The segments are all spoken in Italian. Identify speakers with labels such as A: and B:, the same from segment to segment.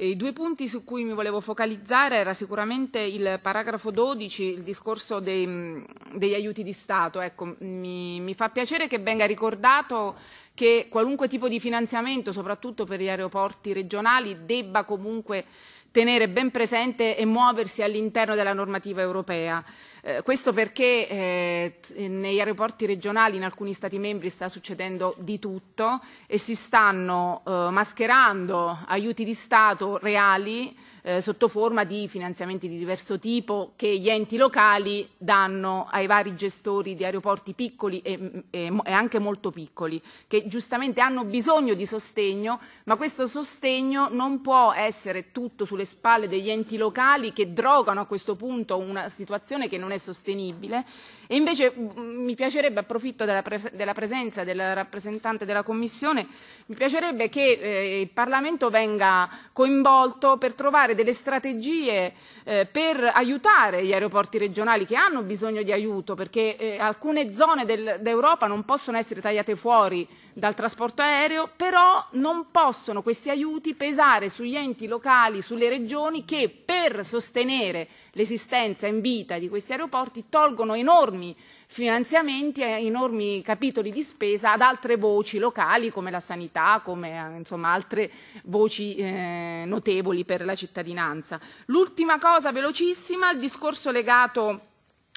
A: I due punti su cui mi volevo focalizzare era sicuramente il paragrafo 12, il discorso dei, mm, degli aiuti di Stato. Ecco, mi, mi fa piacere che venga ricordato che qualunque tipo di finanziamento, soprattutto per gli aeroporti regionali, debba comunque tenere ben presente e muoversi all'interno della normativa europea. Eh, questo perché eh, negli aeroporti regionali in alcuni Stati membri sta succedendo di tutto e si stanno eh, mascherando aiuti di Stato reali eh, sotto forma di finanziamenti di diverso tipo che gli enti locali danno ai vari gestori di aeroporti piccoli e, e, e anche molto piccoli, che giustamente hanno bisogno di sostegno, ma questo sostegno non può essere tutto sulle spalle degli enti locali che drogano a questo punto una situazione che non è sostenibile. E invece mi piacerebbe, approfitto della, pre- della presenza del rappresentante della Commissione, mi piacerebbe che eh, il Parlamento venga coinvolto per trovare trovare delle strategie eh, per aiutare gli aeroporti regionali che hanno bisogno di aiuto perché eh, alcune zone del, d'Europa non possono essere tagliate fuori dal trasporto aereo, però non possono questi aiuti pesare sugli enti locali, sulle regioni che per sostenere l'esistenza in vita di questi aeroporti tolgono enormi finanziamenti e enormi capitoli di spesa ad altre voci locali come la sanità, come eh, insomma, altre voci eh, notevoli per la cittadinanza. L'ultima cosa velocissima, il discorso legato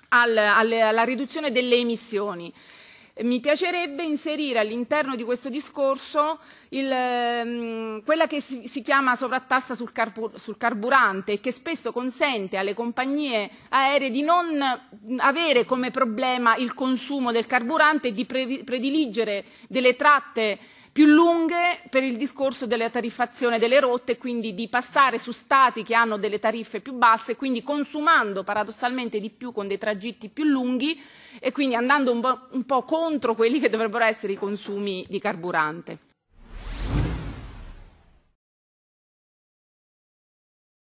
A: al, alla riduzione delle emissioni mi piacerebbe inserire all'interno di questo discorso il, ehm, quella che si, si chiama sovrattassa sul, carbu, sul carburante e che spesso consente alle compagnie aeree di non avere come problema il consumo del carburante e di pre, prediligere delle tratte più lunghe per il discorso della tariffazione delle rotte, quindi di passare su stati che hanno delle tariffe più basse, quindi consumando paradossalmente di più con dei tragitti più lunghi e quindi andando un po', un po contro quelli che dovrebbero essere i consumi di carburante.